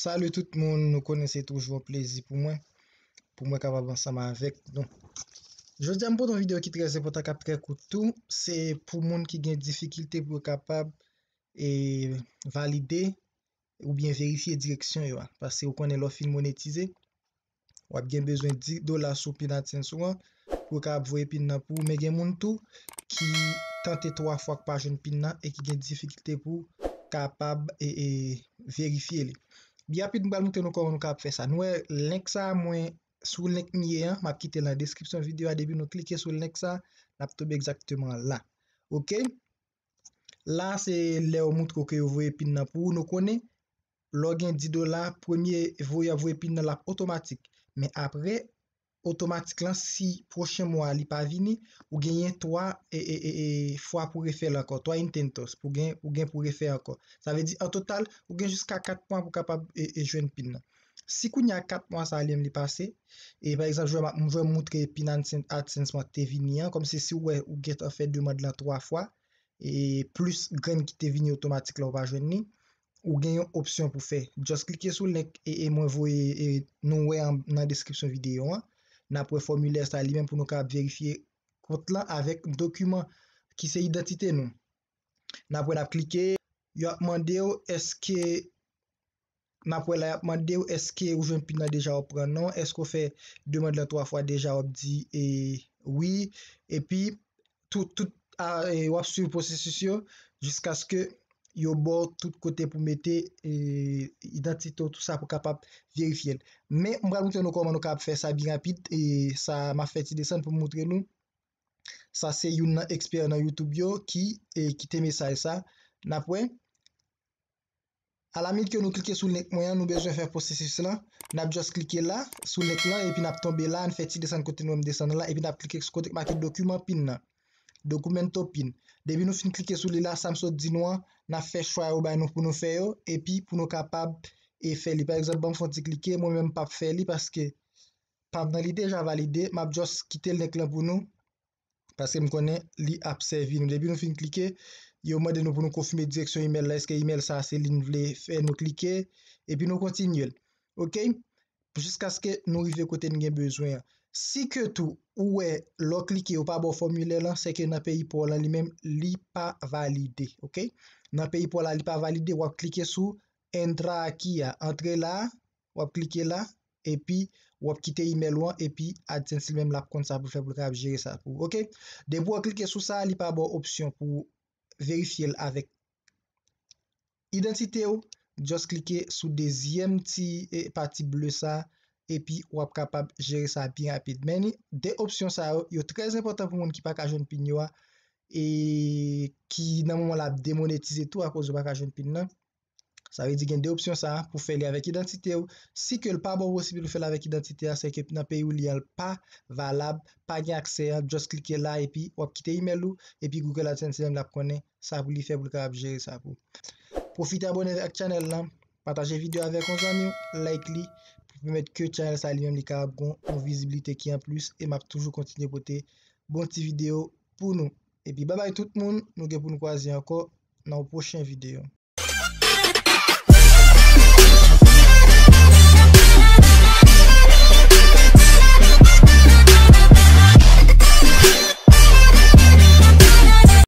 Salou tout moun, nou konen se toujou an plezi pou mwen Pou mwen kavab ansama avek Jous di anpou ton video ki treze potak apre koutou Se pou moun ki gen difikilte pou kapab E valide Ou bien verifiye direksyon yo Pase ou konen lo fin monetize Ou ap gen bezwen 10 dola sou pinan tsen sou an Pou kapab voye pinan pou Me gen moun tou ki 33 fwa kpajen pinan E ki gen difikilte pou kapab e verifiye li Bi apit mbal mouten nou kor nou kap fe sa. Nou e lenk sa mwen sou lenk miye an. Ma kite la deskripsyon videyo a debi nou klike sou lenk sa. Nap tobe ekzakteman la. Ok. La se le o mout koke yo voye pin nan pou nou konen. Login dido la. Premier voye a voye pin nan lap otomatik. Men apre. Otomatik lan, si prochen mwa li pa vini, ou genyen 3 e, e, e, e fwa pou refel akor. 3 intentos pou genyen pou refel akor. Sa ve di, an total, ou genyen jiska 4 pwa pou kapab e jwen pin nan. Si kou nyan 4 pwa sa alim li pase, e par exemple, mwen mwotre pin nan atsensman te vini an, kom se si ou genyen te fwe 2 mwa dlan 3 fwa, e plus genyen ki te vini otomatik la ou pa jwen ni, ou genyen yon opsyon pou fe. Just klike sou lenk e mwen vou e nou we nan deskripsyon videyo an. Napwen formule sa li men pou nou ka ap verifiye kont la avek dokumen ki se identite nou. Napwen ap klike, yo ap mande yo eske, napwen la ap mande yo eske ou venpina deja ou pran nou, eske ou fe demande lan 3 fwa deja ou di e eh, oui. E pi, tout a ah, wap suv posis yon, jisk aske... yo bor tout kote pou mette e, identito tout sa pou kapap verifiyen. Me, mbra moun te nou koman nou kapap fe sa bi rapit e sa ma feti desen pou mwotre nou sa se yon eksper nan YouTube yo ki e, teme sa e sa napwen ala mil ki yo nou klike sou lnek mwen, nou bejwen fèr postesis lan nap just klike la, sou lnek lan epi nap tombe lan, feti desen kote nou epi nap klike skotek maket dokumen pin dokumen to pin debi nou fin klike sou li la, sa mso di nou an na fè chwa yo bay nou pou nou fè yo, epi pou nou kapab e fè li. Par exemple, ba m fante klikè, moun mèm pa fè li, paske, pab nan li deja valide, m ap jos kite lèk lèk pou nou, paske m konè li apsevi nou. Depi nou fè n klikè, yo mwè de nou pou nou konfume direksyon email la, eske email sa ase li nou vle fè nou klikè, epi nou kontinyel, ok? Jiska skè nou yve kote n gen bezwen ya. Si kè tou, ouè, lò klikè ou pa bo formule lan, seke na pe yi pou lan li mèm, li pa valide, ok? nan peyi pou la li pa valide, wap klike sou entra a ki ya, entre la wap klike la, epi wap kite email wan, epi adsen si l menm la pou kont sa pou fe pou kabe jere sa pou ok, debou wap klike sou sa li pa bo opsyon pou verifye l avek identite ou, just klike sou dezyem ti e, parti ble sa, epi wap kapab jere sa bien apit, meni de opsyon sa ou, yo trez impotant pou moun ki pa kajon pin yo a E ki nan moun ap demonetize tou a kouz ou bak a joun pil nan Sa ve di gen de opsyon sa pou fe li avek identite ou Si ke l pa bo bo si pi l fe li avek identite ou Se ke nan pe ou li al pa valab Pa gen akse, just klike la epi Ou ap kite email ou Epi Google AdSense se m l ap konen Sa pou li fe pou l ka ap jere sa pou Profite abone vek chanel nan Pataje video avek on zan nou Like li Pou met ke chanel sa li yon li ka ap gon On vizibilite ki an plus E map toujou kontinye pote Bon ti video pou nou E pi babay tout moun nou ge pou nou kwa zi anko nan ou prochen videyo.